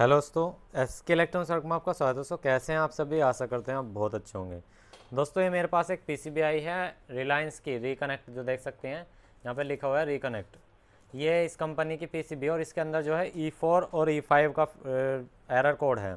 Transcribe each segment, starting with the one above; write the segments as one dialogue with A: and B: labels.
A: Hello दोस्तों S के electronic सर्क में आपका स्वागत है दोस्तों कैसे हैं आप सभी आशा करते हैं आप बहुत अच्छे होंगे दोस्तों ये मेरे पास एक पीसीबी आई है रिलायंस की रिकनेक्ट जो देख सकते हैं यहाँ पे लिखा हुआ है रिकनेक्ट ये इस कंपनी की पीसीबी और इसके अंदर जो है ई e फोर और ई e फाइव का एरर कोड है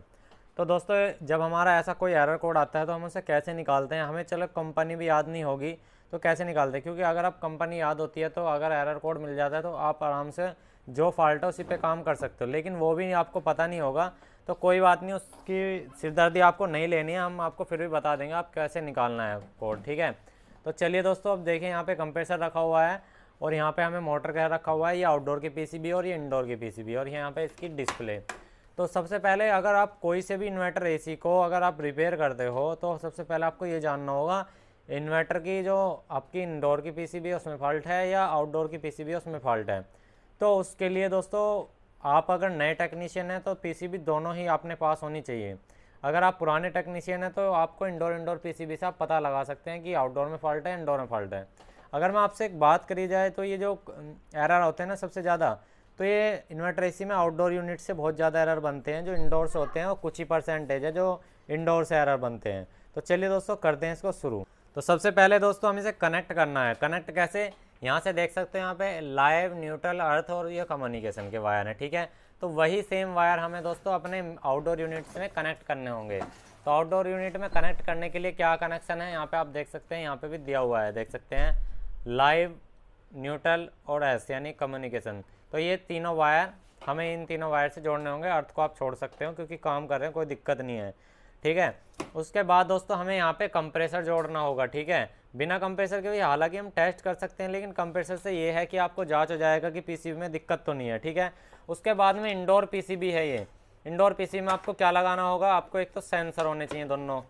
A: तो दोस्तों जब हमारा ऐसा कोई एरर कोड आता है तो हम उसे कैसे निकालते हैं हमें चलो कंपनी भी याद नहीं होगी तो कैसे निकालते हैं क्योंकि अगर आप कंपनी याद होती है तो अगर एरर कोड मिल जाता है तो आप आराम से जो फॉल्ट है उसी पे काम कर सकते हो लेकिन वो भी आपको पता नहीं होगा तो कोई बात नहीं उसकी सिरदर्दी आपको नहीं लेनी है हम आपको फिर भी बता देंगे आप कैसे निकालना है कोड ठीक है तो चलिए दोस्तों अब देखें यहाँ पे कंप्रेसर रखा हुआ है और यहाँ पे हमें मोटर कह रखा हुआ है ये आउटडोर की पीसीबी और ये इंडोर की पीसीबी और यहाँ पे इसकी डिस्प्ले तो सबसे पहले अगर आप कोई से भी इन्वर्टर ए को अगर आप रिपेयर करते हो तो सबसे पहले आपको ये जानना होगा इन्वर्टर की जो आपकी इंडोर की पी उसमें फॉल्ट है या आउटडोर की पी उसमें फॉल्ट है तो उसके लिए दोस्तों आप अगर नए टेक्नीशियन हैं तो पीसीबी दोनों ही आपने पास होनी चाहिए अगर आप पुराने टेक्नीशियन हैं तो आपको इंडोर इंडोर पीसीबी से आप पता लगा सकते हैं कि आउटडोर में फॉल्ट है इंडोर में फॉल्ट है अगर मैं आपसे एक बात करी जाए तो ये जो एरर होते हैं ना सबसे ज़्यादा तो ये इन्वर्टर ए में आउटडोर यूनिट से बहुत ज़्यादा एरर बनते हैं जो इंडोर से होते हैं और कुछ ही परसेंटेज है जो इंडोर से एरर बनते हैं तो चलिए दोस्तों करते हैं इसको शुरू तो सबसे पहले दोस्तों हम इसे कनेक्ट करना है कनेक्ट कैसे यहाँ से देख सकते हो यहाँ पे लाइव न्यूट्रल अर्थ और ये कम्युनिकेशन के वायर हैं ठीक है तो वही सेम वायर हमें दोस्तों अपने आउटडोर यूनिट्स में कनेक्ट करने होंगे तो आउटडोर यूनिट में कनेक्ट करने के लिए क्या कनेक्शन है यहाँ पे आप देख सकते हैं यहाँ पे भी दिया हुआ है देख सकते हैं लाइव न्यूट्रल और एस यानी कम्युनिकेशन तो ये तीनों वायर हमें इन तीनों वायर से जोड़ने होंगे अर्थ को आप छोड़ सकते हो क्योंकि काम कर रहे हैं कोई दिक्कत नहीं है ठीक है उसके बाद दोस्तों हमें यहाँ पर कंप्रेसर जोड़ना होगा ठीक है बिना कंप्रेसर के भी हालांकि हम टेस्ट कर सकते हैं लेकिन कंप्रेसर से ये है कि आपको जांच हो जाएगा कि पीसीबी में दिक्कत तो नहीं है ठीक है उसके बाद में इंडोर पीसीबी है ये इंडोर पीसीबी में आपको क्या लगाना होगा आपको एक तो सेंसर होने चाहिए दोनों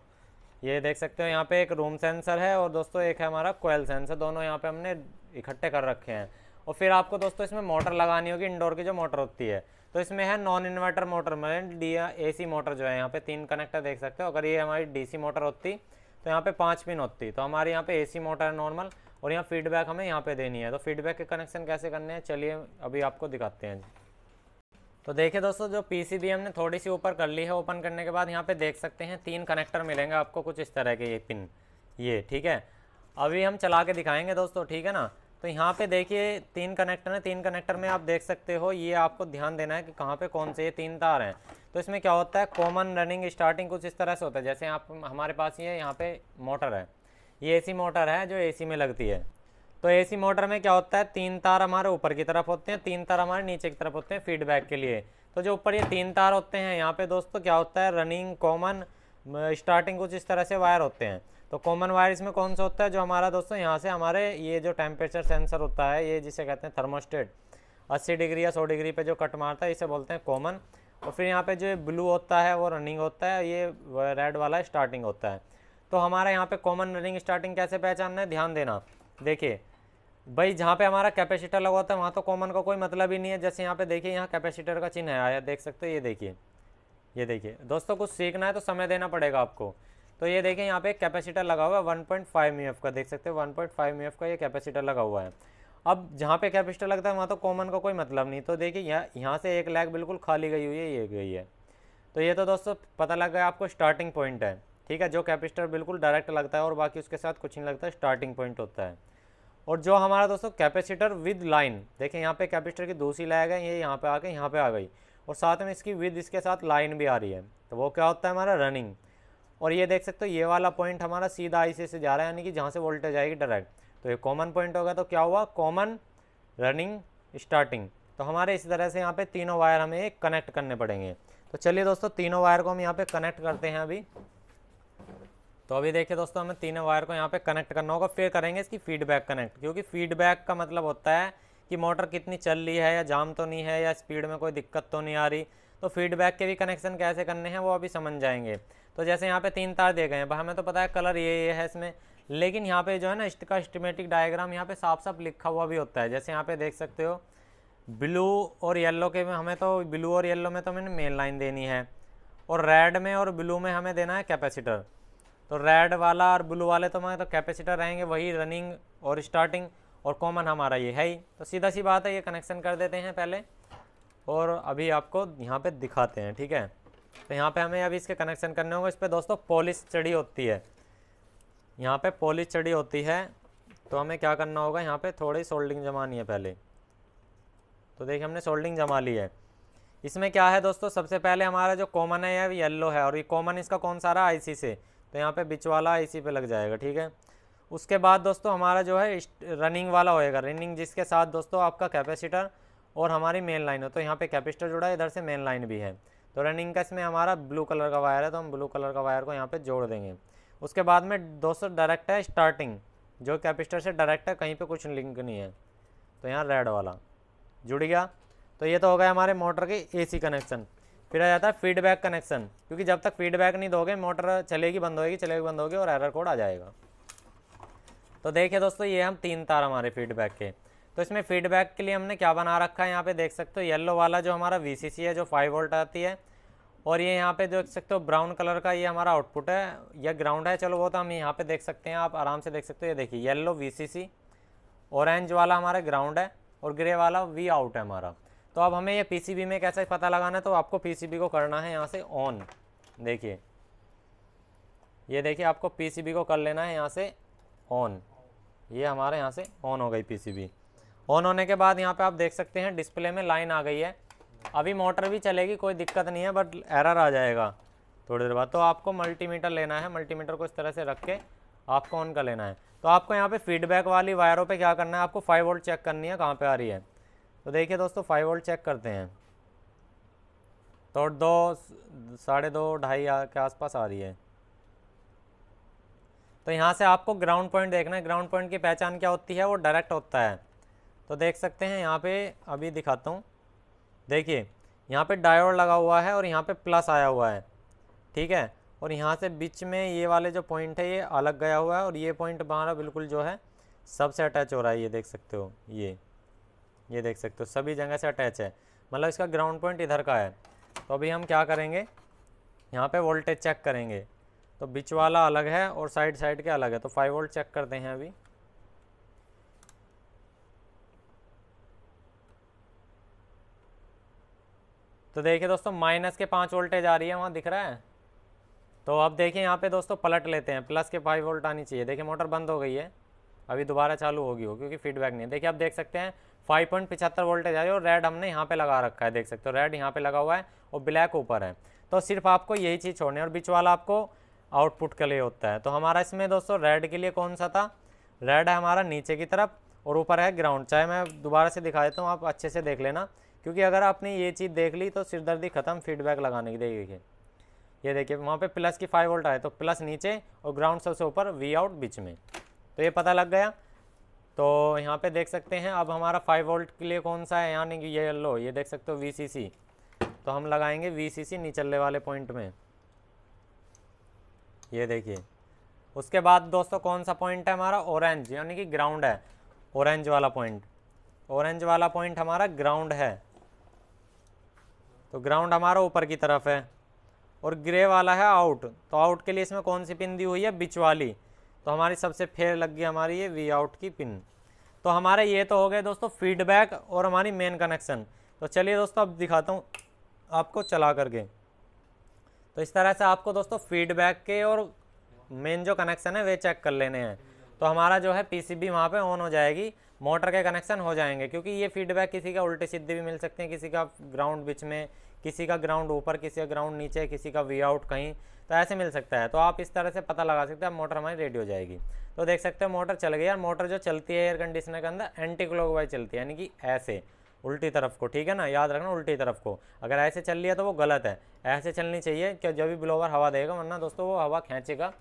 A: ये देख सकते हो यहाँ पे एक रूम सेंसर है और दोस्तों एक है हमारा कोयल सेंसर दोनों यहाँ पे हमने इकट्ठे कर रखे हैं और फिर आपको दोस्तों इसमें मोटर लगानी होगी इंडोर की जो मोटर होती है तो इसमें है नॉन इन्वर्टर मोटर मतलब डी ए मोटर जो है यहाँ पे तीन कनेक्टर देख सकते हो अगर ये हमारी डीसी मोटर होती तो यहाँ पे पाँच पिन होती है तो हमारे यहाँ पे एसी मोटर है नॉर्मल और यहाँ फीडबैक हमें यहाँ पे देनी है तो फीडबैक के कनेक्शन कैसे करने हैं चलिए अभी आपको दिखाते हैं तो देखिए दोस्तों जो पीसीबी हमने थोड़ी सी ऊपर कर ली है ओपन करने के बाद यहाँ पे देख सकते हैं तीन कनेक्टर मिलेंगे आपको कुछ इस तरह के ये पिन ये ठीक है अभी हम चला के दिखाएंगे दोस्तों ठीक है ना तो यहाँ पे देखिए तीन कनेक्टर हैं तीन कनेक्टर में आप देख सकते हो ये आपको ध्यान देना है कि कहाँ पे कौन से ये तीन तार हैं तो इसमें क्या होता है कॉमन रनिंग स्टार्टिंग कुछ इस तरह से होता है जैसे आप हमारे पास ये यहाँ पे मोटर है ये एसी मोटर है जो एसी में लगती है तो एसी मोटर में क्या होता है तीन तार हमारे ऊपर की तरफ होते हैं तीन तार हमारे नीचे की तरफ होते हैं फीडबैक के लिए तो जो ऊपर ये तीन तार होते हैं यहाँ पर दोस्तों क्या होता है रनिंग कॉमन स्टार्टिंग कुछ इस तरह से वायर होते हैं तो कॉमन वायर इसमें कौन सा होता है जो हमारा दोस्तों यहाँ से हमारे ये जो टेम्परेचर सेंसर होता है ये जिसे कहते हैं थर्मोस्टेट 80 डिग्री या 100 डिग्री पे जो कट मारता है इसे बोलते हैं कॉमन और फिर यहाँ पे जो ब्लू होता है वो रनिंग होता है ये रेड वाला स्टार्टिंग होता है तो हमारा यहाँ पे कॉमन रनिंग स्टार्टिंग कैसे पहचानना है ध्यान देना देखिए भाई जहाँ पे हमारा कैपेसिटर लगा होता है वहाँ तो कॉमन का को कोई मतलब ही नहीं है जैसे यहाँ पे देखिए यहाँ कैपेसिटर का चिन्ह आया देख सकते हो ये देखिए ये देखिए दोस्तों कुछ सीखना है तो समय देना पड़ेगा आपको तो ये देखिए यहाँ पे कैपेसिटर लगा हुआ है वन पॉइंट फाइव का देख सकते हैं 1.5 पॉइंट का ये कैपेसिटर लगा हुआ है अब जहाँ पे कैपेसिटर लगता है वहाँ तो कॉमन का को कोई मतलब नहीं तो देखिए यहाँ यहाँ से एक लैग बिल्कुल खाली गई हुई है ये गई है तो ये तो दोस्तों पता लग गया आपको स्टार्टिंग पॉइंट है ठीक है जो कैपेसिटर बिल्कुल डायरेक्ट लगता है और बाकी उसके साथ कुछ नहीं लगता स्टार्टिंग पॉइंट होता है और जो हमारा दोस्तों कैपेसिटर विद लाइन देखिए यहाँ पे कैपेसिटर की दूसरी लैग है ये यहाँ पे आके यहाँ पे आ गई और साथ में इसकी विद इसके साथ लाइन भी आ रही है तो वो क्या होता है हमारा रनिंग और ये देख सकते हो ये वाला पॉइंट हमारा सीधा आई से जा रहा है यानी कि जहाँ से वोल्टेज आएगी डायरेक्ट तो ये कॉमन पॉइंट होगा तो क्या हुआ कॉमन रनिंग स्टार्टिंग तो हमारे इस तरह से यहाँ पे तीनों वायर हमें कनेक्ट करने पड़ेंगे तो चलिए दोस्तों तीनों वायर को हम यहाँ पे कनेक्ट करते हैं अभी तो अभी देखिए दोस्तों हमें तीनों वायर को यहाँ पे कनेक्ट करना होगा फिर करेंगे इसकी फीडबैक कनेक्ट क्योंकि फीडबैक का मतलब होता है कि मोटर कितनी चल रही है या जाम तो नहीं है या स्पीड में कोई दिक्कत तो नहीं आ रही तो फीडबैक के भी कनेक्शन कैसे करने हैं वो अभी समझ जाएंगे तो जैसे यहाँ पे तीन तार दे गए हैं हमें तो पता है कलर ये ये है इसमें लेकिन यहाँ पे जो है ना इसका स्टमेटिक डायग्राम यहाँ पे साफ साफ लिखा हुआ भी होता है जैसे यहाँ पे देख सकते हो ब्लू और येलो के में हमें तो ब्लू और येल्लो में तो हमें मेन लाइन देनी है और रेड में और ब्लू में हमें देना है कैपेसिटर तो रेड वाला और ब्लू वाले तो हमारे तो कैपेसिटर रहेंगे वही रनिंग और स्टार्टिंग और कॉमन हमारा ये है ही तो सीधा सी बात है ये कनेक्शन कर देते हैं पहले और अभी आपको यहाँ पे दिखाते हैं ठीक है तो यहाँ पे हमें अभी इसके कनेक्शन करने होंगे इस पर दोस्तों पॉलिश चढ़ी होती है यहाँ पे पॉलिश चढ़ी होती है तो हमें क्या करना होगा यहाँ पे थोड़ी सोल्डिंग जमानी है पहले तो देखिए हमने सोल्डिंग जमा ली है इसमें क्या है दोस्तों सबसे पहले हमारा जो कॉमन है ये येल्लो है और ये कॉमन इसका कौन सा रहा आई से तो यहाँ पर बिच वाला आई पे लग जाएगा ठीक है उसके बाद दोस्तों हमारा जो है रनिंग वाला होएगा रनिंग जिसके साथ दोस्तों आपका कैपेसिटर और हमारी मेन लाइन हो तो यहाँ पे कैपेसिटर जुड़ा है इधर से मेन लाइन भी है तो रनिंग का इसमें हमारा ब्लू कलर का वायर है तो हम ब्लू कलर का वायर को यहाँ पे जोड़ देंगे उसके बाद में दोस्तों डायरेक्ट है स्टार्टिंग जो कैपेसिटर से डायरेक्ट है कहीं पर कुछ लिंक नहीं है तो यहाँ रेड वाला जुड़ गया तो ये तो हो गया हमारे मोटर के सी कनेक्शन फिर आ जाता है फीडबैक कनेक्शन क्योंकि जब तक फीडबैक नहीं दोगे मोटर चलेगी बंद होगी चलेगी बंद होगी और एरर कोड आ जाएगा तो देखिए दोस्तों ये हम तीन तार हमारे फीडबैक के तो इसमें फीडबैक के लिए हमने क्या बना रखा है यहाँ पे देख सकते हो येलो वाला जो हमारा वी है जो फाइव वोल्ट आती है और ये यहाँ पे देख सकते हो ब्राउन कलर का ये हमारा आउटपुट है या ग्राउंड है चलो वो तो हम यहाँ पे देख सकते हैं आप आराम से देख सकते हो ये देखिए येलो वी ऑरेंज वाला हमारा ग्राउंड है और ग्रे वाला वी आउट है हमारा तो अब हमें ये पीसीबी में कैसे पता लगाना है तो आपको पीसीबी को करना है यहाँ से ऑन देखिए ये देखिए आपको पी को कर लेना है यहाँ से ऑन ये हमारे यहाँ से ऑन हो गई पीसीबी ऑन होने के बाद यहाँ पे आप देख सकते हैं डिस्प्ले में लाइन आ गई है अभी मोटर भी चलेगी कोई दिक्कत नहीं है बट एरर आ जाएगा थोड़ी देर बाद तो आपको मल्टीमीटर लेना है मल्टीमीटर को इस तरह से रख के आपको ऑन कर लेना है तो आपको यहाँ पे फीडबैक वाली वायरों पे क्या करना है आपको फाइव वोल्ट चेक करनी है कहाँ पे आ रही है तो देखिए दोस्तों फाइव वोल्ट चेक करते हैं तो दो साढ़े दो ढाई के आसपास आ रही है तो यहाँ से आपको ग्राउंड पॉइंट देखना है ग्राउंड पॉइंट की पहचान क्या होती है वो डायरेक्ट होता है तो देख सकते हैं यहाँ पे अभी दिखाता हूँ देखिए यहाँ पे डायोड लगा हुआ है और यहाँ पे प्लस आया हुआ है ठीक है और यहाँ से बीच में ये वाले जो पॉइंट है ये अलग गया हुआ है और ये पॉइंट हमारा बिल्कुल जो है सबसे अटैच हो रहा है ये देख सकते हो ये ये देख सकते हो सभी जगह से अटैच है मतलब इसका ग्राउंड पॉइंट इधर का है तो अभी हम क्या करेंगे यहाँ पे वोल्टेज चेक करेंगे तो बीच वाला अलग है और साइड साइड के अलग है तो फाइव वोल्ट चेक करते हैं अभी तो देखिए दोस्तों माइनस के पाँच वोल्टेज आ रही है वहाँ दिख रहा है तो अब देखिए यहाँ पे दोस्तों पलट लेते हैं प्लस के फाइव वोल्ट आनी चाहिए देखिए मोटर बंद हो गई है अभी दोबारा चालू होगी हो क्योंकि फीडबैक नहीं है देखिए आप देख सकते हैं फाइव पॉइंट पिछहत्तर वोल्टेज आ रही है और रेड हमने यहाँ पे लगा रखा है देख सकते हो रेड यहाँ पे लगा हुआ है और ब्लैक ऊपर है तो सिर्फ आपको यही चीज़ छोड़नी है और बीच वाला आपको आउटपुट के लिए होता है तो हमारा इसमें दोस्तों रेड के लिए कौन सा था रेड है हमारा नीचे की तरफ और ऊपर है ग्राउंड चाहे मैं दोबारा से दिखा देता हूँ आप अच्छे से देख लेना क्योंकि अगर आपने ये चीज़ देख ली तो सिरदर्दी ख़त्म फीडबैक लगाने की देखिए ये देखिए वहाँ पे प्लस की फाइव वोल्ट आए तो प्लस नीचे और ग्राउंड सबसे ऊपर वी आउट बीच में तो ये पता लग गया तो यहाँ पे देख सकते हैं अब हमारा फाइव वोल्ट के लिए कौन सा है यानी कि ये येल्लो ये देख सकते हो वी तो हम लगाएंगे वी नीचे वाले पॉइंट में ये देखिए उसके बाद दोस्तों कौन सा पॉइंट है हमारा ऑरेंज यानी कि ग्राउंड है ऑरेंज वाला पॉइंट ऑरेंज वाला पॉइंट हमारा ग्राउंड है तो ग्राउंड हमारा ऊपर की तरफ है और ग्रे वाला है आउट तो आउट के लिए इसमें कौन सी पिन दी हुई है बिच वाली तो हमारी सबसे फेर लग गई हमारी ये वी आउट की पिन तो हमारे ये तो हो गए दोस्तों फीडबैक और हमारी मेन कनेक्शन तो चलिए दोस्तों अब दिखाता हूँ आपको चला करके तो इस तरह से आपको दोस्तों फीडबैक के और मेन जो कनेक्शन है वे चेक कर लेने हैं तो हमारा जो है पीसीबी वहाँ पे ऑन हो जाएगी मोटर के कनेक्शन हो जाएंगे क्योंकि ये फीडबैक किसी का उल्टे सीधे भी मिल सकते हैं किसी का ग्राउंड बीच में किसी का ग्राउंड ऊपर किसी का ग्राउंड नीचे किसी का वी आउट कहीं तो ऐसे मिल सकता है तो आप इस तरह से पता लगा सकते हैं मोटर हमारी रेडी हो जाएगी तो देख सकते हो मोटर चल गई और मोटर जो चलती है एयर कंडीशनर के अंदर एंटी क्लॉकवाइज चलती है यानी कि ऐसे उल्टी तरफ को ठीक है ना याद रखना उल्टी तरफ को अगर ऐसे चल लिया तो वो गलत है ऐसे चलनी चाहिए कि जब भी ब्लोवर हवा देगा वरना दोस्तों वो हवा खींचेगा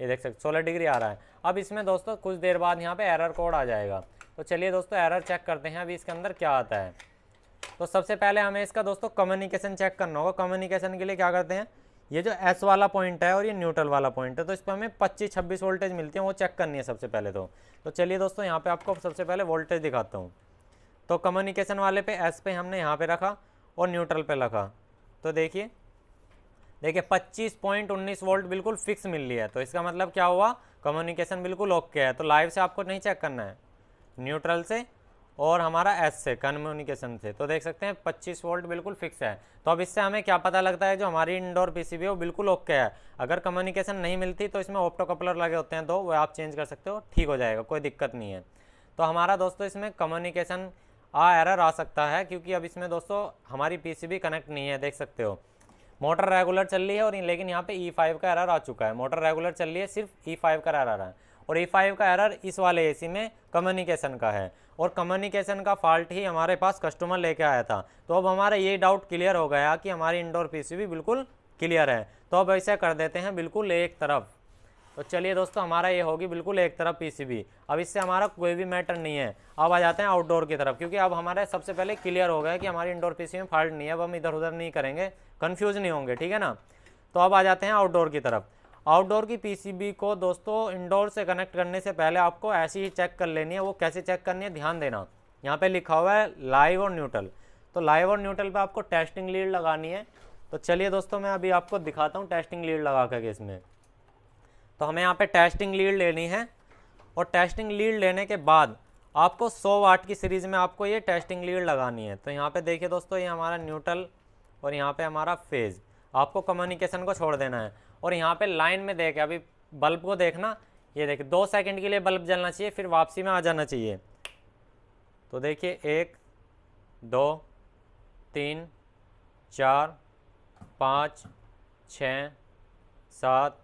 A: ये देख सकते सोलह डिग्री आ रहा है अब इसमें दोस्तों कुछ देर बाद यहाँ पे एरर कोड आ जाएगा तो चलिए दोस्तों एरर चेक करते हैं अभी इसके अंदर क्या आता है तो सबसे पहले हमें इसका दोस्तों कम्युनिकेशन चेक करना होगा कम्युनिकेशन के लिए क्या करते हैं ये जो एस वाला पॉइंट है और ये न्यूट्रल वाला पॉइंट है तो इस पर हमें पच्चीस छब्बीस वोल्टेज मिलती है वो चेक करनी है सबसे पहले तो तो चलिए दोस्तों यहाँ पर आपको सबसे पहले वोल्टेज दिखाता हूँ तो कम्युनिकेशन वाले पे एस पे हमने यहाँ पे रखा और न्यूट्रल पे रखा तो देखिए देखिए पच्चीस पॉइंट उन्नीस वोल्ट बिल्कुल फिक्स मिल रही है तो इसका मतलब क्या हुआ कम्युनिकेशन बिल्कुल ओके है तो लाइव से आपको नहीं चेक करना है न्यूट्रल से और हमारा एस से कम्युनिकेशन से तो देख सकते हैं पच्चीस वोल्ट बिल्कुल फिक्स है तो अब इससे हमें क्या पता लगता है जो हमारी इंडोर पी है वो बिल्कुल ओके है अगर कम्युनिकेशन नहीं मिलती तो इसमें ऑप्टो कपलर लगे होते हैं तो वह आप चेंज कर सकते हो ठीक हो जाएगा कोई दिक्कत नहीं है तो हमारा दोस्तों इसमें कम्युनिकेशन आ एरर आ सकता है क्योंकि अब इसमें दोस्तों हमारी पीसीबी कनेक्ट नहीं है देख सकते हो मोटर रेगुलर चल रही है और लेकिन यहाँ पे फाइव e का एरर आ चुका है मोटर रेगुलर चल रही है सिर्फ ई e फाइव का एरर है और ई e फाइव का एरर इस वाले एसी में कम्युनिकेशन का है और कम्युनिकेशन का फॉल्ट ही हमारे पास कस्टमर लेके आया था तो अब हमारा ये डाउट क्लियर हो गया कि हमारी इंडोर पीसीबी बिल्कुल क्लियर है तो अब ऐसा कर देते हैं बिल्कुल एक तरफ तो चलिए दोस्तों हमारा ये होगी बिल्कुल एक तरफ पीसीबी अब इससे हमारा कोई भी मैटर नहीं है अब आ जाते हैं आउटडोर की तरफ क्योंकि अब हमारे सबसे पहले क्लियर हो गया कि हमारी इंडोर पीसीबी में फॉल्ट नहीं है अब हम इधर उधर नहीं करेंगे कन्फ्यूज नहीं होंगे ठीक है ना तो अब आ जाते हैं आउटडोर की तरफ आउटडोर की पी को दोस्तों इंडोर से कनेक्ट करने से पहले आपको ऐसी ही चेक कर लेनी है वो कैसे चेक करनी है ध्यान देना यहाँ पर लिखा हुआ है लाइव और न्यूट्रल तो लाइव और न्यूट्रल पर आपको टेस्टिंग लीड लगानी है तो चलिए दोस्तों मैं अभी आपको दिखाता हूँ टेस्टिंग लीड लगा करके इसमें तो हमें यहाँ पे टेस्टिंग लीड लेनी है और टेस्टिंग लीड लेने के बाद आपको 100 वाट की सीरीज़ में आपको ये टेस्टिंग लीड लगानी है तो यहाँ पे देखिए दोस्तों ये हमारा न्यूट्रल और यहाँ पे हमारा फेज़ आपको कम्युनिकेशन को छोड़ देना है और यहाँ पे लाइन में देखें अभी बल्ब को देखना ये देखिए दो सेकेंड के लिए बल्ब जलना चाहिए फिर वापसी में आ जाना चाहिए तो देखिए एक दो तीन चार पाँच छ सात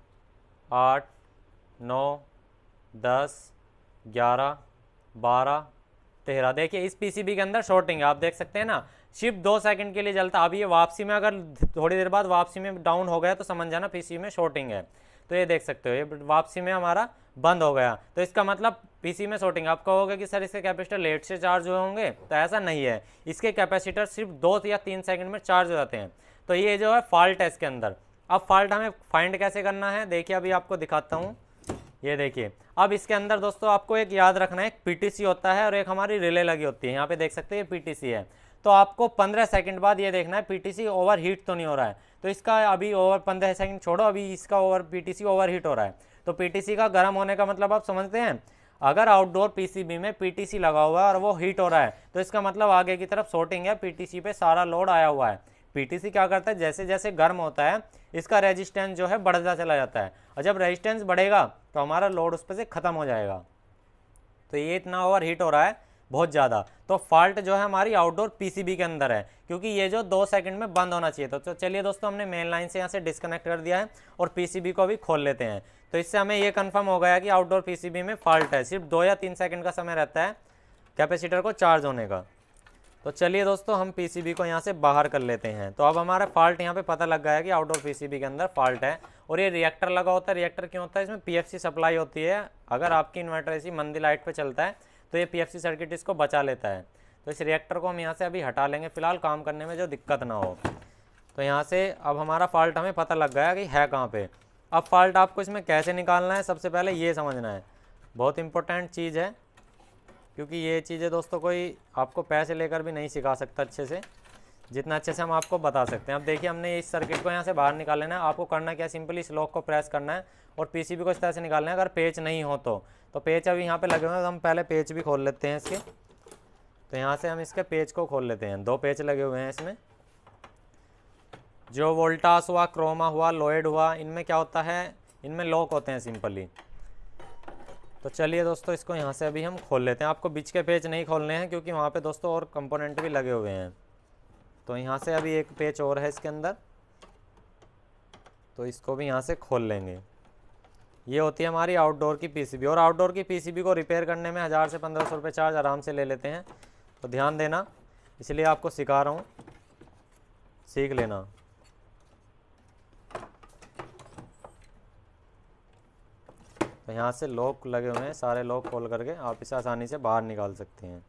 A: आठ नौ दस ग्यारह बारह तेरह देखिए इस पीसीबी के अंदर शॉर्टिंग है आप देख सकते हैं ना शिप दो सेकंड के लिए जलता अब ये वापसी में अगर थोड़ी देर बाद वापसी में डाउन हो गया तो समझ जाना पीसीबी में शॉर्टिंग है तो ये देख सकते हो ये वापसी में हमारा बंद हो गया तो इसका मतलब पीसी में शॉर्टिंग आप कहोगे कि सर इसके कैपेसिटर लेट से चार्ज हुए होंगे तो ऐसा नहीं है इसके कैपेसिटर सिर्फ दो या तीन सेकंड में चार्ज हो जाते हैं तो ये जो है फॉल्ट है इसके अंदर अब फॉल्ट हमें फाइंड कैसे करना है देखिए अभी आपको दिखाता हूँ ये देखिए अब इसके अंदर दोस्तों आपको एक याद रखना है एक पीटीसी होता है और एक हमारी रिले लगी होती है यहाँ पे देख सकते हैं ये पीटीसी है तो आपको 15 सेकंड बाद ये देखना है पीटीसी ओवर हीट तो नहीं हो रहा है तो इसका अभी ओवर 15 सेकंड छोड़ो अभी इसका ओवर पीटीसी ओवर हीट हो रहा है तो पीटीसी का गर्म होने का मतलब आप समझते हैं अगर आउटडोर पी में पी लगा हुआ है और वो हीट हो रहा है तो इसका मतलब आगे की तरफ शॉर्टिंग है पी पे सारा लोड आया हुआ है पीटीसी क्या करता है जैसे जैसे गर्म होता है इसका रेजिस्टेंस जो है बढ़ता चला जाता है और जब रेजिस्टेंस बढ़ेगा तो हमारा लोड उस पर से ख़त्म हो जाएगा तो ये इतना ओवर हीट हो रहा है बहुत ज़्यादा तो फॉल्ट जो है हमारी आउटडोर पीसीबी के अंदर है क्योंकि ये जो दो सेकंड में बंद होना चाहिए तो चलिए दोस्तों हमने मेन लाइन से यहाँ से डिस्कनेक्ट कर दिया है और पीसीबी को भी खोल लेते हैं तो इससे हमें ये कंफर्म हो गया कि आउटडोर पीसीबी में फॉल्ट है सिर्फ दो या तीन सेकंड का समय रहता है कैपेसिटर को चार्ज होने का तो चलिए दोस्तों हम पीसीबी को यहाँ से बाहर कर लेते हैं तो अब हमारा फॉल्ट यहाँ पे पता लग गया है कि आउटडोर पीसीबी के अंदर फॉल्ट है और ये रिएक्टर लगा होता है रिएक्टर क्यों होता है इसमें पीएफसी सप्लाई होती है अगर आपकी इन्वर्टर ऐसी मंदी लाइट पर चलता है तो ये पी सर्किट इसको बचा लेता है तो इस रिएक्टर को हम यहाँ से अभी हटा लेंगे फिलहाल काम करने में जो दिक्कत ना हो तो यहाँ से अब हमारा फॉल्ट हमें पता लग गया कि है कहाँ पर अब फॉल्ट आपको इसमें कैसे निकालना है सबसे पहले ये समझना है बहुत इंपॉर्टेंट चीज़ है क्योंकि ये चीज़ें दोस्तों कोई आपको पैसे लेकर भी नहीं सिखा सकता अच्छे से जितना अच्छे से हम आपको बता सकते हैं अब देखिए हमने इस सर्किट को यहाँ से बाहर निकाल लेना है आपको करना क्या सिंपली इस लॉक को प्रेस करना है और पीसीबी को इस तरह से निकालना है अगर पेच नहीं हो तो तो पेच अभी यहाँ पे लगे हुए हैं तो हम पहले पेच भी खोल लेते हैं इसके तो यहाँ से हम इसके पेच को खोल लेते हैं दो पेच लगे हुए हैं इसमें जो वोल्टास हुआ क्रोमा हुआ लोएड हुआ इनमें क्या होता है इनमें लॉक होते हैं सिंपली तो चलिए दोस्तों इसको यहाँ से अभी हम खोल लेते हैं आपको बीच के पेज नहीं खोलने हैं क्योंकि वहाँ पे दोस्तों और कंपोनेंट भी लगे हुए हैं तो यहाँ से अभी एक पेज और है इसके अंदर तो इसको भी यहाँ से खोल लेंगे ये होती है हमारी आउटडोर की पीसीबी और आउटडोर की पीसीबी को रिपेयर करने में हज़ार से पंद्रह सौ रुपये चार्ज आराम से ले लेते हैं तो ध्यान देना इसलिए आपको सिखा रहा हूँ सीख लेना तो यहाँ से लॉक लगे हुए हैं सारे लॉक खोल करके आप इसे आसानी से बाहर निकाल सकते हैं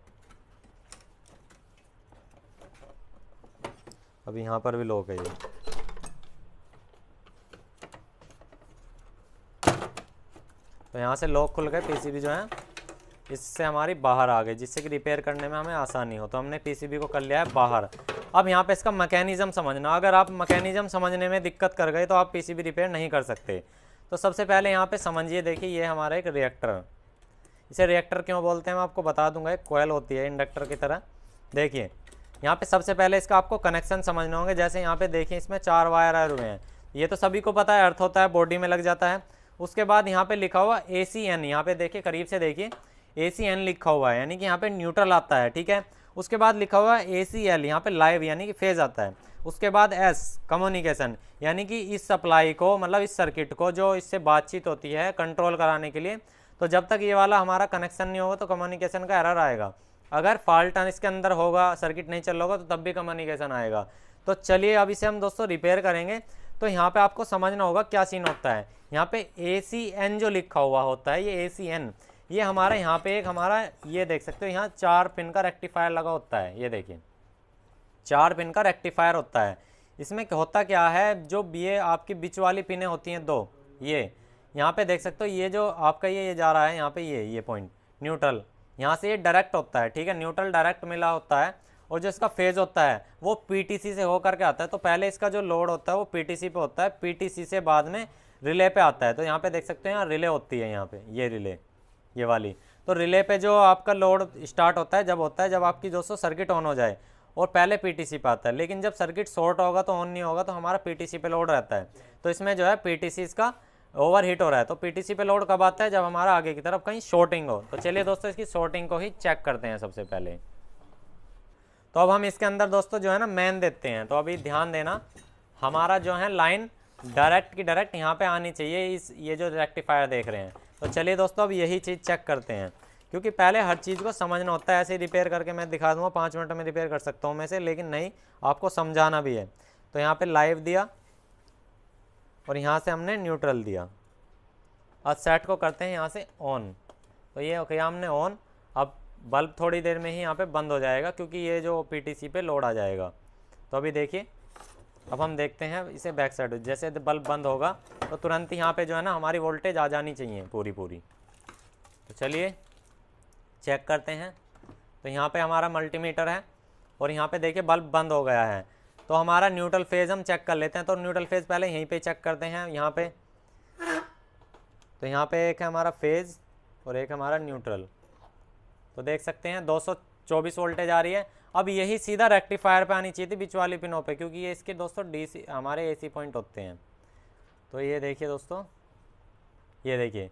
A: अब यहाँ पर भी लॉक है ये तो यहाँ से लॉक खुल गए पीसीबी जो है इससे हमारी बाहर आ गई जिससे कि रिपेयर करने में हमें आसानी हो तो हमने पीसीबी को कर लिया है बाहर अब यहाँ पे इसका मैकेनिज़्म समझना अगर आप मैकेनिज़्म समझने में दिक्कत कर गए तो आप पीसीबी रिपेयर नहीं कर सकते तो सबसे पहले यहाँ पे समझिए देखिए ये हमारा एक रिएक्टर इसे रिएक्टर क्यों बोलते हैं मैं आपको बता दूंगा एक कोयल होती है इंडक्टर की तरह देखिए यहाँ पे सबसे पहले इसका आपको कनेक्शन समझना होंगे जैसे यहाँ पे देखिए इसमें चार वायर आए हुए हैं ये तो सभी को पता है अर्थ होता है बॉडी में लग जाता है उसके बाद यहाँ पर लिखा हुआ ए सी एन यहाँ पर देखिए करीब से देखिए ए सी एन लिखा हुआ है यानी कि यहाँ पर न्यूट्रल आता है ठीक है उसके बाद लिखा हुआ है ए सी एल यहाँ पर लाइव यानी कि फेज आता है उसके बाद एस कम्युनिकेशन यानी कि इस सप्लाई को मतलब इस सर्किट को जो इससे बातचीत होती है कंट्रोल कराने के लिए तो जब तक ये वाला हमारा कनेक्शन नहीं होगा तो कम्युनिकेशन का एरर आएगा अगर फॉल्ट इसके अंदर होगा सर्किट नहीं चल होगा तो तब भी कम्युनिकेशन आएगा तो चलिए अब इसे हम दोस्तों रिपेयर करेंगे तो यहाँ पे आपको समझना होगा क्या सीन होता है यहाँ पे ए सी एन जो लिखा हुआ होता है ये ए सी एन ये हमारा यहाँ पे एक हमारा ये देख सकते हो यहाँ चार पिन का रेक्टिफायर लगा होता है ये देखिए चार पिन का रेक्टिफायर होता है इसमें होता क्या है जो ये आपकी बीच वाली पिनें होती हैं दो ये यहाँ पे देख सकते हो ये जो आपका ये ये जा रहा है यहाँ पे ये ये पॉइंट न्यूट्रल यहाँ से ये डायरेक्ट होता है ठीक है न्यूट्रल डायरेक्ट मिला होता है और जो इसका फेज होता है वो पीटीसी से होकर के आता है तो पहले इसका जो लोड होता है वो पीटीसी पे होता है पीटीसी से बाद में रिले पे आता है तो यहाँ पे देख सकते हो यहाँ रिले होती है यहाँ पे ये रिले ये वाली तो रिले पे जो आपका लोड स्टार्ट होता है जब होता है जब आपकी दोस्तों सर्किट ऑन हो जाए और पहले पीटीसी पे आता है लेकिन जब सर्किट शॉर्ट होगा तो ऑन नहीं होगा तो हमारा पीटीसी पे लोड रहता है तो इसमें जो है पीटीसी इसका ओवर हीट हो रहा है तो पीटीसी पे लोड कब आता है जब हमारा आगे की तरफ कहीं शॉर्टिंग हो तो चलिए दोस्तों इसकी शॉर्टिंग को ही चेक करते हैं सबसे पहले तो अब हम इसके अंदर दोस्तों जो है ना मैन देते हैं तो अभी ध्यान देना हमारा जो है लाइन डायरेक्ट की डायरेक्ट यहाँ पे आनी चाहिए इस ये जो रेक्टिफायर देख रहे हैं तो चलिए दोस्तों अब यही चीज़ चेक करते हैं क्योंकि पहले हर चीज़ को समझना होता है ऐसे ही रिपेयर करके मैं दिखा दूँगा पाँच मिनट में रिपेयर कर सकता हूँ मैं से लेकिन नहीं आपको समझाना भी है तो यहाँ पर लाइव दिया और यहाँ से हमने न्यूट्रल दिया अब सेट को करते हैं यहाँ से ऑन तो ये ओके हमने ऑन अब बल्ब थोड़ी देर में ही यहाँ पर बंद हो जाएगा क्योंकि ये जो पी पे लोड आ जाएगा तो अभी देखिए अब हम देखते हैं इसे बैक साइड जैसे बल्ब बंद होगा तो तुरंत ही यहाँ पे जो है ना हमारी वोल्टेज आ जानी चाहिए पूरी पूरी तो चलिए चेक करते हैं तो यहाँ पे हमारा मल्टीमीटर है और यहाँ पे देखिए बल्ब बंद हो गया है तो हमारा न्यूट्रल फेज़ हम चेक कर लेते हैं तो न्यूट्रल फेज़ पहले यहीं पे चेक करते हैं यहाँ पे तो यहाँ पे एक है हमारा फेज़ और एक हमारा न्यूट्रल तो देख सकते हैं 224 वोल्टेज आ रही है अब यही सीधा रेक्टिफायर पे आनी चाहिए थी बीच वाली पिनों पे क्योंकि ये इसके दोस्तों डीसी हमारे एसी पॉइंट होते हैं तो ये देखिए दोस्तों ये देखिए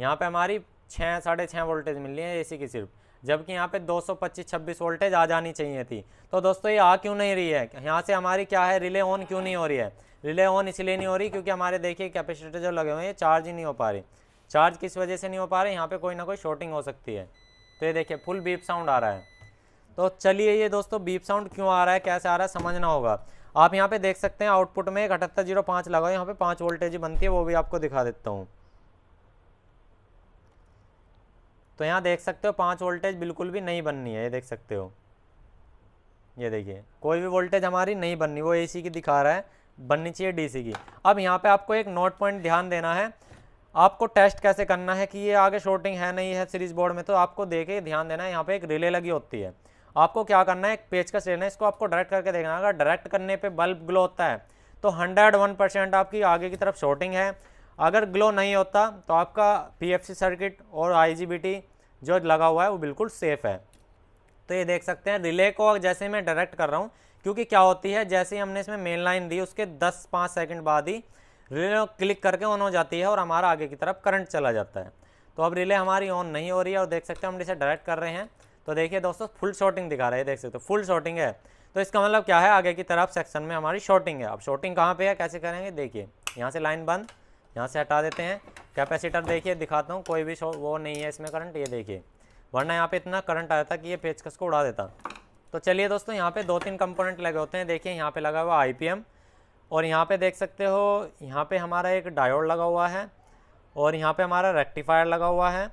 A: यहाँ पे हमारी छः साढ़े छः वोल्टेज मिल रही है एसी की सिर्फ जबकि यहाँ पे 225 26 वोल्टेज आ जानी चाहिए थी तो दोस्तों ये आ क्यों नहीं रही है यहाँ से हमारी क्या है रिले ऑन क्यों नहीं हो रही है रिले ऑन इसलिए नहीं हो रही क्योंकि हमारे देखिए कैपेसिटर जो लगे हुए हैं चार्ज ही नहीं हो पा रही चार्ज किस वजह से नहीं हो पा रहे यहाँ पर कोई ना कोई शॉर्टिंग हो सकती है तो ये देखिए फुल बीप साउंड आ रहा है तो चलिए ये दोस्तों बीप साउंड क्यों आ रहा है कैसे आ रहा है समझना होगा आप यहाँ पे देख सकते हैं आउटपुट में एक अठहत्तर जीरो पाँच लगा यहाँ पे पाँच वोल्टेज बनती है वो भी आपको दिखा देता हूँ तो यहाँ देख सकते हो पाँच वोल्टेज बिल्कुल भी नहीं बननी है ये देख सकते हो ये देखिए कोई भी वोल्टेज हमारी नहीं बननी वो ए की दिखा रहा है बननी चाहिए डी की अब यहाँ पर आपको एक नोट पॉइंट ध्यान देना है आपको टेस्ट कैसे करना है कि ये आगे शॉर्टिंग है नहीं है सीरीज बोर्ड में तो आपको देखे ध्यान देना है यहाँ पे एक रिले लगी होती है आपको क्या करना है एक पेचकस लेना है इसको आपको डायरेक्ट करके देखना अगर डायरेक्ट करने पे बल्ब ग्लो होता है तो हंड्रेड वन परसेंट आपकी आगे की तरफ शॉर्टिंग है अगर ग्लो नहीं होता तो आपका सी सर्किट और टी जो लगा हुआ है वो बिल्कुल सेफ़ है तो ये देख सकते हैं रिले को जैसे मैं डायरेक्ट कर रहा हूँ क्योंकि क्या होती है जैसे हमने इसमें मेन लाइन दी उसके दस पाँच सेकेंड बाद ही रिले क्लिक करके ऑन हो जाती है और हमारा आगे की तरफ करंट चला जाता है तो अब रिले हमारी ऑन नहीं हो रही है और देख सकते हैं हम इसे डायरेक्ट कर रहे हैं तो देखिए दोस्तों फुल शॉर्टिंग दिखा रहा है देख सकते हो फुल शॉर्टिंग है तो इसका मतलब क्या है आगे की तरफ सेक्शन में हमारी शॉर्टिंग है अब शॉर्टिंग कहाँ पे है कैसे करेंगे देखिए यहाँ से लाइन बंद यहाँ से हटा देते हैं कैपेसिटर देखिए दिखाता हूँ कोई भी वो नहीं है इसमें करंट ये देखिए वरना यहाँ पे इतना करंट आया था कि ये पेचकस को उड़ा देता तो चलिए दोस्तों यहाँ पे दो तीन कंपोनेंट लगे होते हैं देखिए यहाँ पे लगा हुआ एम और यहाँ पे देख सकते हो यहाँ पे हमारा एक डायोड लगा हुआ है और यहाँ पे हमारा रेक्टिफायर लगा हुआ है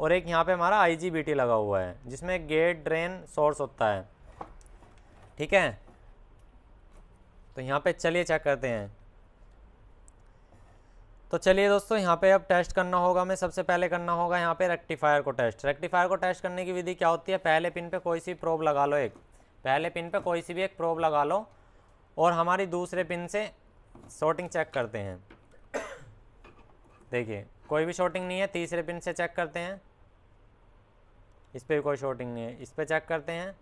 A: और एक यहाँ पे हमारा आईजीबीटी लगा हुआ है जिसमें गेट ड्रेन सोर्स होता है ठीक है तो यहाँ पे चलिए चेक करते हैं तो चलिए दोस्तों यहाँ पे अब टेस्ट करना होगा हमें सबसे पहले करना होगा यहाँ पे रेक्टिफायर को टेस्ट रेक्टिफायर को टेस्ट करने की विधि क्या होती है पहले पिन पे कोई सी प्रोब लगा लो एक पहले पिन पे कोई सी भी एक प्रोब लगा लो और हमारी दूसरे पिन से शॉर्टिंग चेक करते हैं देखिए कोई भी शॉर्टिंग नहीं है तीसरे पिन से चेक करते हैं इस पर भी कोई शॉर्टिंग नहीं है इस पर चेक करते हैं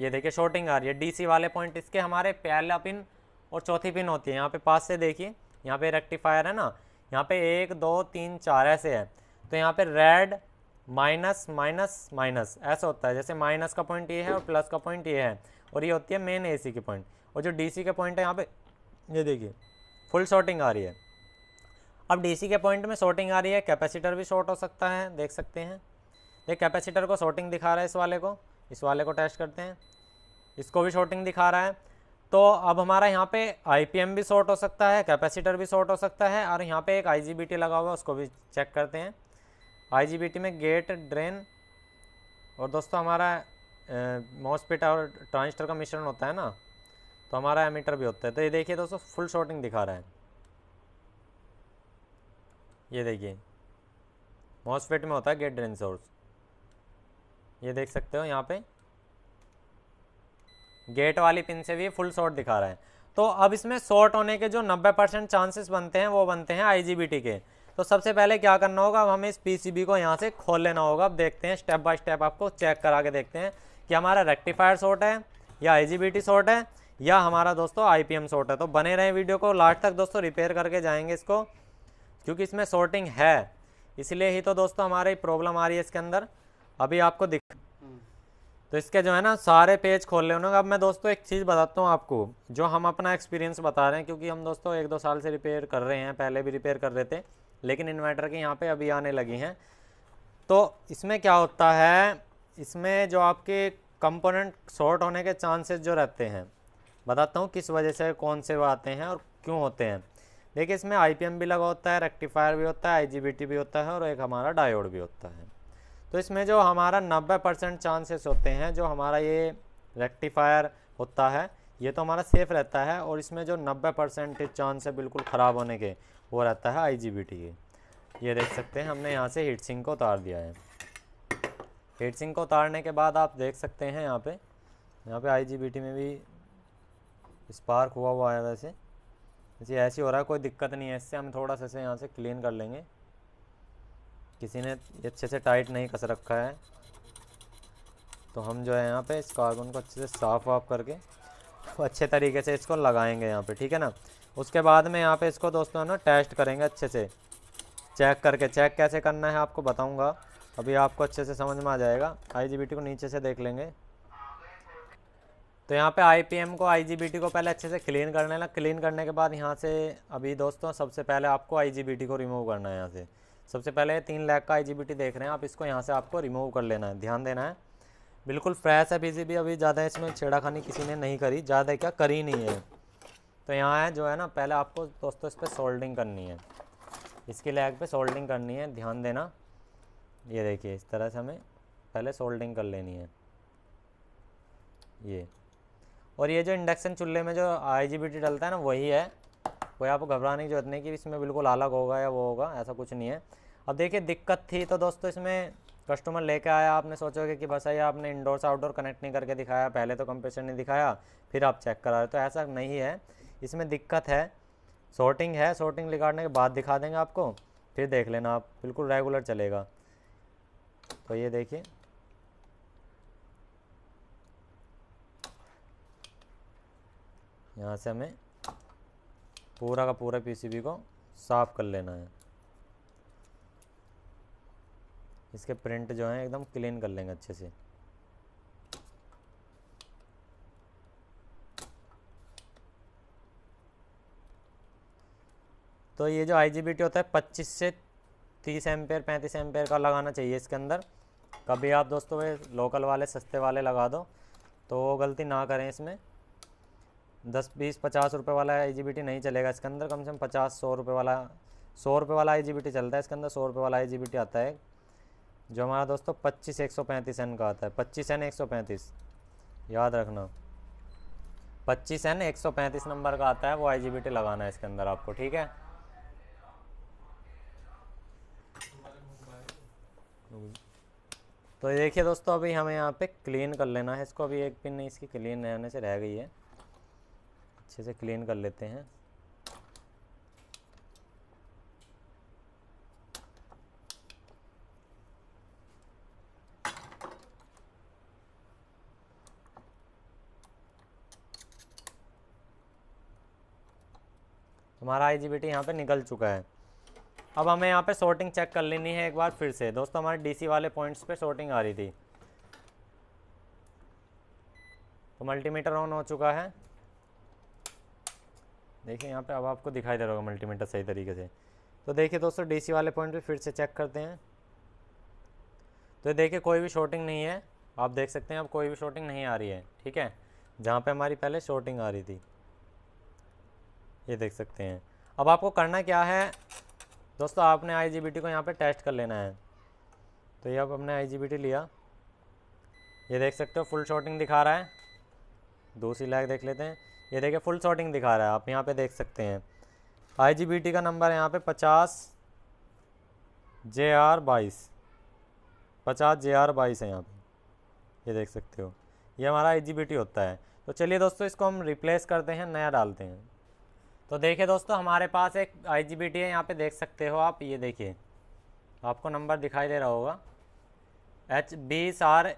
A: ये देखिए शॉर्टिंग आ रही है डीसी वाले पॉइंट इसके हमारे पहला पिन और चौथी पिन होती है यहाँ पे पास से देखिए यहाँ पे रेक्टिफायर है ना यहाँ पे एक दो तीन चार ऐसे है तो यहाँ पे रेड माइनस माइनस माइनस ऐसा होता है जैसे माइनस का पॉइंट ये है और प्लस का पॉइंट ये है और ये होती है मेन एसी के पॉइंट और जो डीसी के पॉइंट है यहाँ पे ये देखिए फुल शॉर्टिंग आ रही है अब डीसी के पॉइंट में शॉर्टिंग आ रही है कैपेसिटर भी शॉर्ट हो सकता है देख सकते हैं देख कैपेसिटर को शॉर्टिंग दिखा रहा है इस वाले को इस वाले को टेस्ट करते हैं इसको भी शॉर्टिंग दिखा रहा है तो अब हमारा यहाँ पे आईपीएम भी शॉर्ट हो सकता है कैपेसिटर भी शॉर्ट हो सकता है और यहाँ पे एक आईजीबीटी लगा हुआ है उसको भी चेक करते हैं आईजीबीटी में गेट ड्रेन और दोस्तों हमारा मॉसपेट और ट्रांजिस्टर का मिश्रण होता है ना तो हमारा एमीटर भी होता है तो ये देखिए दोस्तों फुल शॉर्टिंग दिखा रहा है ये देखिए मॉसफेट में होता है गेट ड्रेन सोर्स ये देख सकते हो यहाँ पे गेट वाली पिन से भी फुल शॉर्ट दिखा रहा है तो अब इसमें शॉर्ट होने के जो 90 परसेंट चांसेस बनते हैं वो बनते हैं आईजीबीटी के तो सबसे पहले क्या करना होगा अब हमें इस पीसीबी को यहाँ से खोल लेना होगा अब देखते हैं स्टेप बाय स्टेप आपको चेक करा के देखते हैं कि हमारा रेक्टिफायर शॉर्ट है या आई शॉर्ट है या हमारा दोस्तों आई पी है तो बने रहें वीडियो को लास्ट तक दोस्तों रिपेयर करके जाएंगे इसको क्योंकि इसमें सॉर्टिंग है इसलिए ही तो दोस्तों हमारी प्रॉब्लम आ रही है इसके अंदर अभी आपको दिख हम्म। तो इसके जो है ना सारे पेज खोल रहे अब मैं दोस्तों एक चीज़ बताता हूँ आपको जो हम अपना एक्सपीरियंस बता रहे हैं क्योंकि हम दोस्तों एक दो साल से रिपेयर कर रहे हैं पहले भी रिपेयर कर रहे थे लेकिन इन्वर्टर के यहाँ पे अभी आने लगी हैं तो इसमें क्या होता है इसमें जो आपके कंपोनेंट शॉर्ट होने के चांसेस जो रहते हैं बताता हूँ किस वजह से कौन से वो आते हैं और क्यों होते हैं देखिए इसमें आई भी लगा होता है रेक्टिफायर भी होता है आई भी होता है और एक हमारा डायोड भी होता है तो इसमें जो हमारा 90 परसेंट चांसेस होते हैं जो हमारा ये रेक्टिफायर होता है ये तो हमारा सेफ़ रहता है और इसमें जो 90 परसेंट चांस है बिल्कुल ख़राब होने के वो रहता है आई के ये देख सकते हैं हमने यहाँ से हीट सिंह को उतार दिया है हीट सिंह को उतारने के बाद आप देख सकते हैं यहाँ पर यहाँ पर आई में भी स्पार्क हुआ हुआ है वैसे जी ऐसे हो रहा है कोई दिक्कत नहीं है इससे हम थोड़ा सा यहाँ से क्लीन कर लेंगे किसी ने अच्छे से टाइट नहीं कस रखा है तो हम जो है यहाँ पे इस कार्बन को अच्छे से साफ वाफ करके तो अच्छे तरीके से इसको लगाएंगे यहाँ पे ठीक है ना उसके बाद में यहाँ पे इसको दोस्तों ना टेस्ट करेंगे अच्छे से चेक करके चेक कैसे करना है आपको बताऊँगा अभी आपको अच्छे से समझ में आ जाएगा आई को नीचे से देख लेंगे तो यहाँ पे आई को आई को पहले अच्छे से क्लीन करना है ना क्लीन करने के बाद यहाँ से अभी दोस्तों सबसे पहले आपको आई को रिमूव करना है यहाँ से सबसे पहले तीन लैख का आई देख रहे हैं आप इसको यहाँ से आपको रिमूव कर लेना है ध्यान देना है बिल्कुल फ्रेश है भी अभी ज़्यादा इसमें छेड़ाखानी किसी ने नहीं करी ज़्यादा क्या करी नहीं है तो यहाँ है जो है ना पहले आपको दोस्तों इस पर सोल्डिंग करनी है इसकी लैग पर सोल्डिंग करनी है ध्यान देना ये देखिए इस तरह से हमें पहले सोल्डिंग कर लेनी है ये और ये जो इंडक्शन चूल्हे में जो आई डलता है ना वही है कोई आपको घबराने की जरूरत नहीं कि इसमें बिल्कुल अलग होगा या वो होगा ऐसा कुछ नहीं है अब देखिए दिक्कत थी तो दोस्तों इसमें कस्टमर लेके आया आपने सोचोगे कि बस आइए आपने इंडोर से आउटडोर कनेक्ट नहीं करके दिखाया पहले तो कंप्रेसर नहीं दिखाया फिर आप चेक करा रहे तो ऐसा नहीं है इसमें दिक्कत है शॉर्टिंग है शॉर्टिंग निकालने के बाद दिखा देंगे आपको फिर देख लेना आप बिल्कुल रेगुलर चलेगा तो ये देखिए यहाँ से हमें पूरा का पूरा पीसीबी को साफ़ कर लेना है इसके प्रिंट जो हैं एकदम क्लीन कर लेंगे अच्छे से तो ये जो आई होता है 25 से 30 एम्पेयर 35 एम्पेयर का लगाना चाहिए इसके अंदर कभी आप दोस्तों लोकल वाले सस्ते वाले लगा दो तो वो गलती ना करें इसमें दस बीस पचास रुपये वाला आई नहीं चलेगा इसके अंदर कम से कम पचास सौ रुपये वाला सौ रुपये वाला आई चलता है इसके अंदर सौ रुपये वाला आई आता है जो हमारा दोस्तों पच्चीस एक सौ पैंतीस एन का आता है पच्चीस एन एक सौ पैंतीस याद रखना पच्चीस एन एक सौ पैंतीस नंबर का आता है वो आई लगाना है इसके अंदर आपको ठीक है तो देखिए दोस्तों अभी हमें यहाँ पे क्लीन कर लेना है इसको अभी एक पिन इसकी क्लीन रहने से रह गई है अच्छे से क्लीन कर लेते हैं हमारा आई जी बी टी यहाँ पर निकल चुका है अब हमें यहाँ पे शॉर्टिंग चेक कर लेनी है एक बार फिर से दोस्तों हमारे डीसी वाले पॉइंट्स पे शॉर्टिंग आ रही थी तो मल्टीमीटर ऑन हो चुका है देखिए यहाँ पे अब आपको दिखाई दे रहा होगा मल्टीमीटर सही तरीके से तो देखिए दोस्तों डीसी वाले पॉइंट पे फिर से चेक करते हैं तो देखिए कोई भी शॉर्टिंग नहीं है आप देख सकते हैं अब कोई भी शॉर्टिंग नहीं आ रही है ठीक है जहाँ पे हमारी पहले शॉर्टिंग आ रही थी ये देख सकते हैं अब आपको करना क्या है दोस्तों आपने आई को यहाँ पर टेस्ट कर लेना है तो ये अब हमने आई लिया ये देख सकते हो फुल शॉर्टिंग दिखा रहा है दूसरी लैग देख लेते हैं ये देखिए फुल शॉटिंग दिखा रहा है आप यहाँ पे देख सकते हैं आई का नंबर है यहाँ पे पचास जे आर बाईस पचास जे आर बाईस है यहाँ पे ये देख सकते हो ये हमारा आई होता है तो चलिए दोस्तों इसको हम रिप्लेस करते हैं नया डालते हैं तो देखिए दोस्तों हमारे पास एक आई है यहाँ पर देख सकते हो आप ये देखिए आपको नंबर दिखाई दे रहा होगा एच बीस आर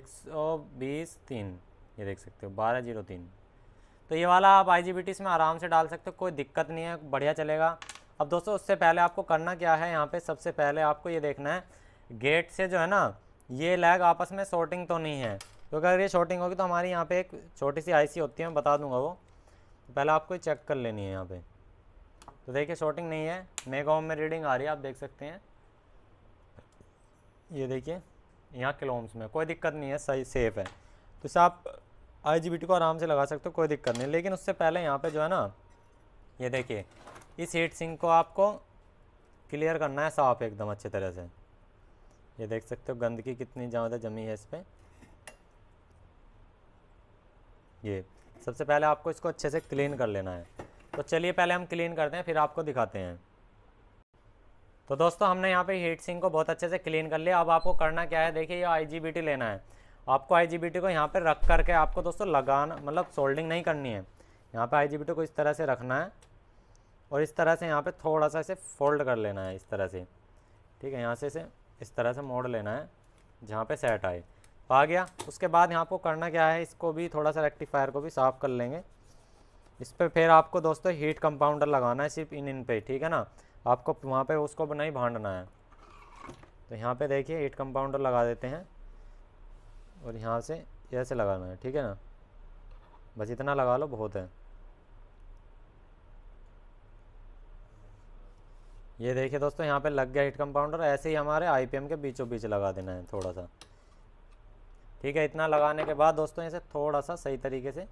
A: एक सौ बीस तीन ये देख सकते हो बारह जीरो तीन तो ये वाला आप आई जी में आराम से डाल सकते हो कोई दिक्कत नहीं है बढ़िया चलेगा अब दोस्तों उससे पहले आपको करना क्या है यहाँ पे सबसे पहले आपको ये देखना है गेट से जो है ना ये लैग आपस में शॉर्टिंग तो नहीं है क्योंकि तो अगर ये शॉर्टिंग होगी तो हमारी यहाँ पे एक छोटी सी आईसी होती है मैं बता दूंगा वो पहले आपको चेक कर लेनी है यहाँ पे तो देखिए शॉर्टिंग नहीं है मेगा में रीडिंग आ रही है आप देख सकते हैं ये देखिए यहाँ किलोम्स में कोई दिक्कत नहीं है सही सेफ़ है तो इसे आप आई को आराम से लगा सकते हो कोई दिक्कत नहीं लेकिन उससे पहले यहाँ पे जो है ना ये देखिए इस हीट सिंक को आपको क्लियर करना है साफ एकदम अच्छे तरह से ये देख सकते हो गंदगी कितनी ज़्यादा जमी है इस पर ये सबसे पहले आपको इसको अच्छे से क्लीन कर लेना है तो चलिए पहले हम क्लीन करते हैं फिर आपको दिखाते हैं तो दोस्तों हमने यहाँ पे हीट सिंक को बहुत अच्छे से क्लीन कर लिया अब आपको करना क्या है देखिए ये आईजीबीटी लेना है आपको आई को यहाँ पर रख करके आपको दोस्तों लगाना मतलब सोल्डिंग नहीं करनी है यहाँ पर आई को इस तरह से रखना है और इस तरह से यहाँ पर थोड़ा सा इसे फोल्ड कर लेना है इस तरह से ठीक है यहाँ से इसे इस तरह से मोड़ लेना है जहाँ पर सेट आए तो आ गया उसके बाद यहाँ आपको करना क्या है इसको भी थोड़ा सा रेक्टिफायर को भी साफ़ कर लेंगे इस पर फिर आपको दोस्तों हीट कंपाउंडर लगाना है सिर्फ इन इन पे ठीक है ना आपको वहाँ पे उसको नहीं भांडना है तो यहाँ पे देखिए हीट कंपाउंडर लगा देते हैं और यहाँ से ऐसे लगाना है ठीक है ना बस इतना लगा लो बहुत है ये देखिए दोस्तों यहाँ पे लग गया हीट कंपाउंडर ऐसे ही हमारे आईपीएम के बीचों बीच लगा देना है थोड़ा सा ठीक है इतना लगाने के बाद दोस्तों इसे थोड़ा सा सही तरीके से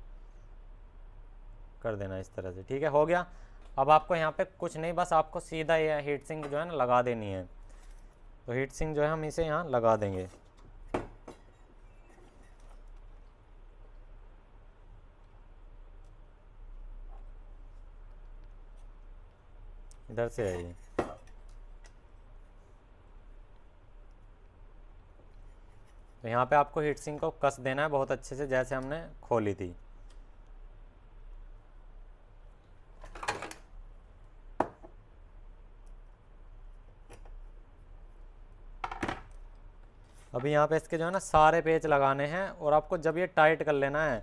A: कर देना इस तरह से ठीक है हो गया अब आपको यहाँ पे कुछ नहीं बस आपको सीधा ये हीट सिंक जो है ना लगा देनी है तो हीट सिंक जो है हम इसे यहाँ लगा देंगे इधर से है ये तो यहाँ पे आपको हीट सिंक को कस देना है बहुत अच्छे से जैसे हमने खोली थी अभी यहाँ पे इसके जो है ना सारे पेच लगाने हैं और आपको जब ये टाइट कर लेना है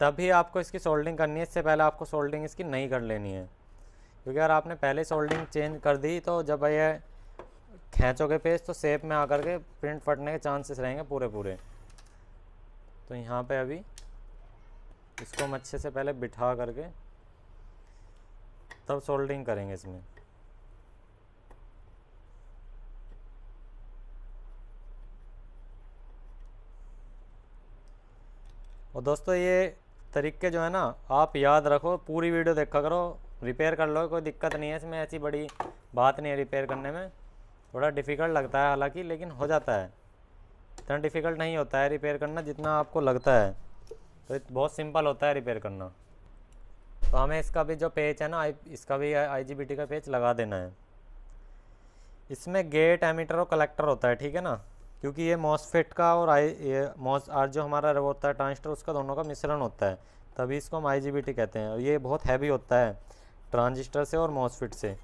A: तभी आपको इसकी सोल्डिंग करनी है इससे पहले आपको सोल्डिंग इसकी नहीं कर लेनी है क्योंकि अगर आपने पहले सोल्डिंग चेंज कर दी तो जब ये खींचोगे पेज तो सेप में आकर के प्रिंट फटने के चांसेस रहेंगे पूरे पूरे तो यहाँ पे अभी इसको हम अच्छे से पहले बिठा करके तब सोल्डिंग करेंगे इसमें और दोस्तों ये तरीके जो है ना आप याद रखो पूरी वीडियो देखा करो रिपेयर कर लो कोई दिक्कत नहीं है इसमें ऐसी बड़ी बात नहीं है रिपेयर करने में थोड़ा डिफ़िकल्ट लगता है हालांकि लेकिन हो जाता है इतना डिफ़िकल्ट नहीं होता है रिपेयर करना जितना आपको लगता है तो बहुत सिंपल होता है रिपेयर करना तो हमें इसका भी जो पेज है ना आई इसका भी आई का पेज लगा देना है इसमें गेट एमीटर और कलेक्टर होता है ठीक है ना क्योंकि ये मॉसफेट का और आई ये मॉस आर जो हमारा होता है ट्रांसटर उसका दोनों का मिश्रण होता है तभी इसको हम आई कहते हैं और ये बहुत हैवी होता है ट्रांजिस्टर से और मॉसफिट से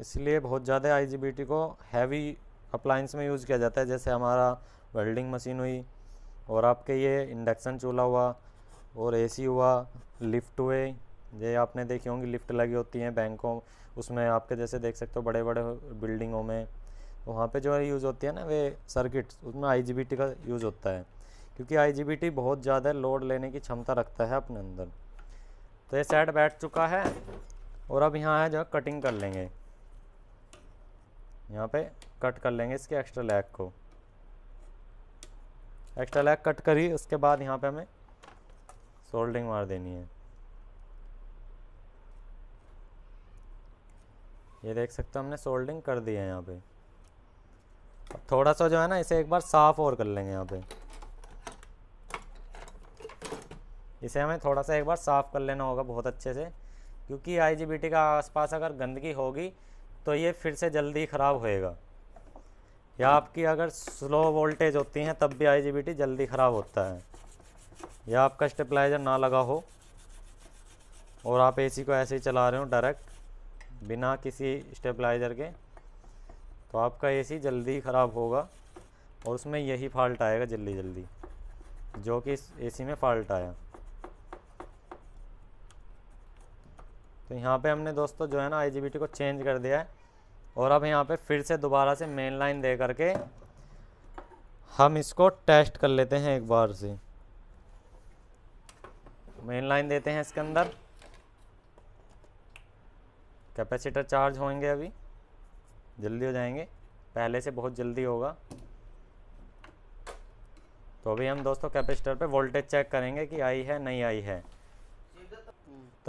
A: इसलिए बहुत ज़्यादा आईजीबीटी को हैवी अप्लाइंस में यूज़ किया जाता है जैसे हमारा वेल्डिंग मशीन हुई और आपके ये इंडक्शन चूल्हा हुआ और एसी हुआ लिफ्ट हुए ये आपने देखी होंगी लिफ्ट लगी होती हैं बैंकों उसमें आपके जैसे देख सकते हो बड़े बड़े बिल्डिंगों में वहाँ पे जो है यूज़ होती है ना वे सर्किट उसमें आईजीबीटी का यूज़ होता है क्योंकि आईजीबीटी बहुत ज़्यादा लोड लेने की क्षमता रखता है अपने अंदर तो ये सेट बैठ चुका है और अब यहाँ है जो कटिंग कर लेंगे यहाँ पे कट कर लेंगे इसके एक्स्ट्रा लैग को एक्स्ट्रा लैग कट करी उसके बाद यहाँ पे हमें सोल्डिंग मार देनी है ये देख सकते हो हमने सोल्डिंग कर दी है यहाँ पे थोड़ा सा जो है ना इसे एक बार साफ़ और कर लेंगे यहाँ पे इसे हमें थोड़ा सा एक बार साफ़ कर लेना होगा बहुत अच्छे से क्योंकि आईजीबीटी का आसपास अगर गंदगी होगी तो ये फिर से जल्दी ख़राब होएगा या आपकी अगर स्लो वोल्टेज होती हैं तब भी आईजीबीटी जल्दी ख़राब होता है या आपका स्टेपलाइज़र ना लगा हो और आप एसी को ऐसे ही चला रहे हो डायरेक्ट बिना किसी स्टेबलाइज़र के तो आपका एसी जल्दी ख़राब होगा और उसमें यही फॉल्ट आएगा जल्दी जल्दी जो कि एसी में फॉल्ट आया तो यहाँ पे हमने दोस्तों जो है ना आई को चेंज कर दिया है और अब यहाँ पे फिर से दोबारा से मेन लाइन दे करके हम इसको टेस्ट कर लेते हैं एक बार से मेन लाइन देते हैं इसके अंदर कैपेसिटर चार्ज होंगे अभी जल्दी हो जाएंगे पहले से बहुत जल्दी होगा तो अभी हम दोस्तों कैपेसिटर पे वोल्टेज चेक करेंगे कि आई है नहीं आई है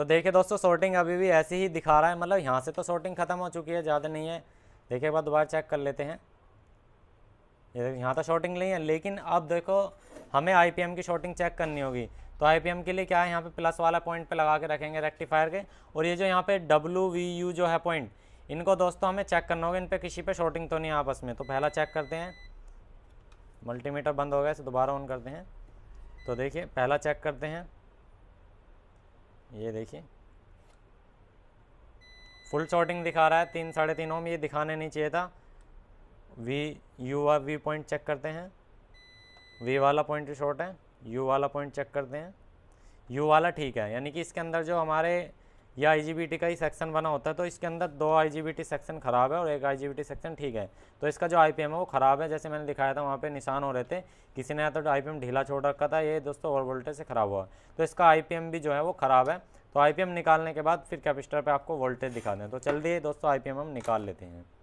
A: तो देखिए दोस्तों शॉर्टिंग अभी भी ऐसी ही दिखा रहा है मतलब यहाँ से तो शॉर्टिंग ख़त्म हो चुकी है ज़्यादा नहीं है देखिए एक बार दोबारा चेक कर लेते हैं ये यहाँ तो शॉर्टिंग नहीं है लेकिन अब देखो हमें आई की शॉर्टिंग चेक करनी होगी तो आई के लिए क्या है यहाँ पे प्लस वाला पॉइंट पे लगा के रखेंगे रेक्टिफायर के और ये जो यहाँ पे डब्ल्यू वी यू जो है पॉइंट इनको दोस्तों हमें चेक करना होगा इन पर किसी पे शॉर्टिंग तो नहीं आपस में तो पहला चेक करते हैं मल्टीमीटर बंद हो गया इसे दोबारा ऑन करते हैं तो देखिए पहला चेक करते हैं ये देखिए फुल शॉर्टिंग दिखा रहा है तीन साढ़े तीन ओम ये दिखाने नहीं चाहिए था V U R V point check करते हैं वी वाला पॉइंट शॉर्ट है यू वाला पॉइंट चेक करते हैं यू वाला ठीक है यानी कि इसके अंदर जो हमारे या आई का ही सेक्शन बना होता है तो इसके अंदर दो आई सेक्शन ख़राब है और एक आई सेक्शन ठीक है तो इसका जो आई है वो ख़राब है जैसे मैंने दिखाया था वहाँ पर निशान हो रहे थे किसी ने या तो आई ढीला छोड़ रखा था ये दोस्तों ओवर वोल्टेज से ख़राब हुआ तो इसका आई भी जो है वो ख़राब है तो आई निकालने के बाद फिर कैपिस्टर पर आपको वोल्टेज दिखा दें तो चल दिए दोस्तों आई हम निकाल लेते हैं